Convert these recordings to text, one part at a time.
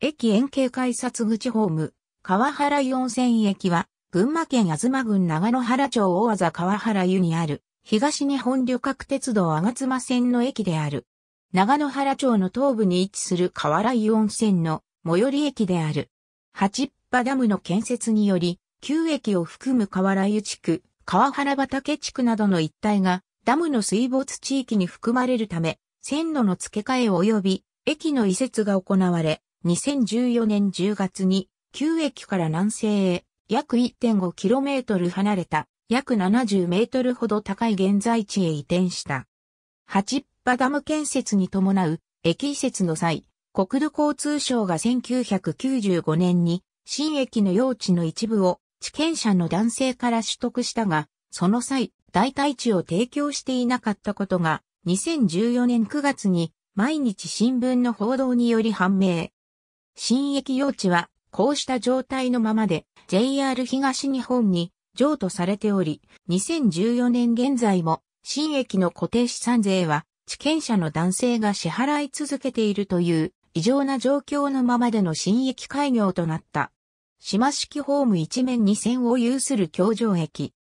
駅円形改札口ホーム、川原温泉駅は、群馬県妻郡長野原町大技川原湯にある、東日本旅客鉄道吾妻線の駅である。長野原町の東部に位置する川原湯温泉の最寄り駅である。八葉ダムの建設により、旧駅を含む川原湯地区、川原畑地区などの一帯が、ダムの水没地域に含まれるため、線路の付け替え及び、駅の移設が行われ、2014年10月に、旧駅から南西へ約 1.5km 離れた約70メートルほど高い現在地へ移転した。八ッダム建設に伴う駅移設の際、国土交通省が1995年に新駅の用地の一部を地権者の男性から取得したが、その際、代替地を提供していなかったことが2014年9月に毎日新聞の報道により判明。新駅用地は、こうした状態のままで、JR 東日本に譲渡されており、2014年現在も、新駅の固定資産税は、地権者の男性が支払い続けているという、異常な状況のままでの新駅開業となった。島式ホーム一面二線を有する橋上駅。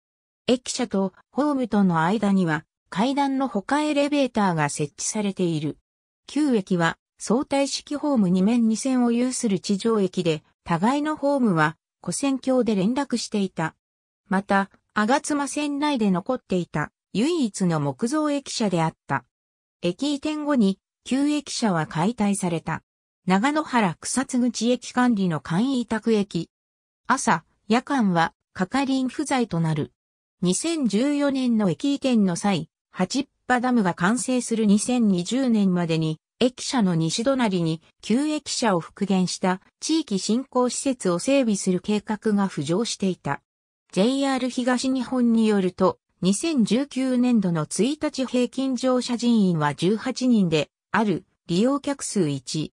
駅舎とホームとの間には階段の他エレベーターが設置されている。旧駅は相対式ホーム2面2線を有する地上駅で、互いのホームは、古線橋で連絡していた。また、吾妻線内で残っていた、唯一の木造駅舎であった。駅移転後に、旧駅舎は解体された。長野原草津口駅管理の簡易委託駅。朝、夜間は、係員不在となる。2014年の駅移転の際、八ッパダムが完成する2020年までに、駅舎の西隣に旧駅舎を復元した地域振興施設を整備する計画が浮上していた。JR 東日本によると、2019年度の1日平均乗車人員は18人で、ある利用客数1。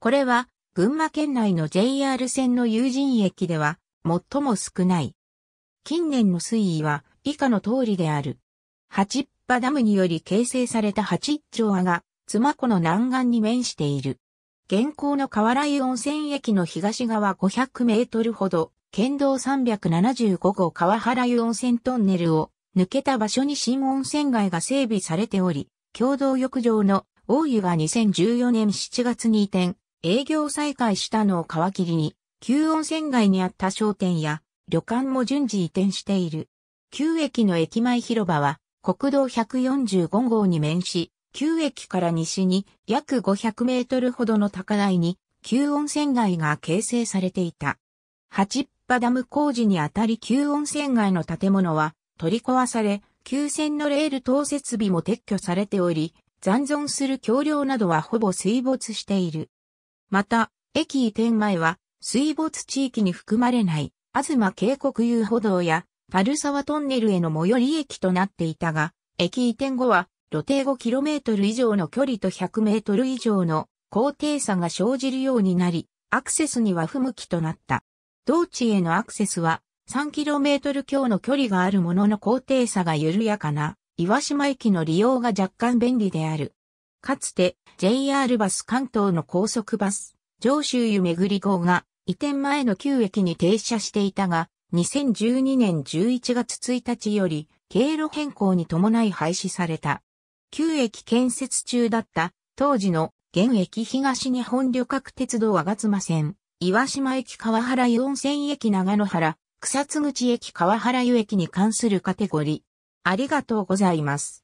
これは、群馬県内の JR 線の有人駅では、最も少ない。近年の推移は、以下の通りである。八ッパダムにより形成された八丁和が、妻湖の南岸に面している。現行の河原湯温泉駅の東側500メートルほど、県道375号河原湯温泉トンネルを抜けた場所に新温泉街が整備されており、共同浴場の大湯が2014年7月に移転、営業再開したのを皮切りに、旧温泉街にあった商店や旅館も順次移転している。旧駅の駅前広場は国道145号に面し、旧駅から西に約500メートルほどの高台に旧温泉街が形成されていた。八っぱダム工事にあたり旧温泉街の建物は取り壊され、旧線のレール等設備も撤去されており、残存する橋梁などはほぼ水没している。また、駅移転前は水没地域に含まれない、東渓谷遊歩道や、パルサワトンネルへの最寄り駅となっていたが、駅移転後は露程 5km 以上の距離と 100m 以上の高低差が生じるようになり、アクセスには不向きとなった。同地へのアクセスは 3km 強の距離があるものの高低差が緩やかな岩島駅の利用が若干便利である。かつて JR バス関東の高速バス、上州湯巡り号が移転前の旧駅に停車していたが、2012年11月1日より経路変更に伴い廃止された。旧駅建設中だった当時の現駅東日本旅客鉄道吾妻線、岩島駅川原湯温泉駅長野原、草津口駅川原湯駅に関するカテゴリー。ありがとうございます。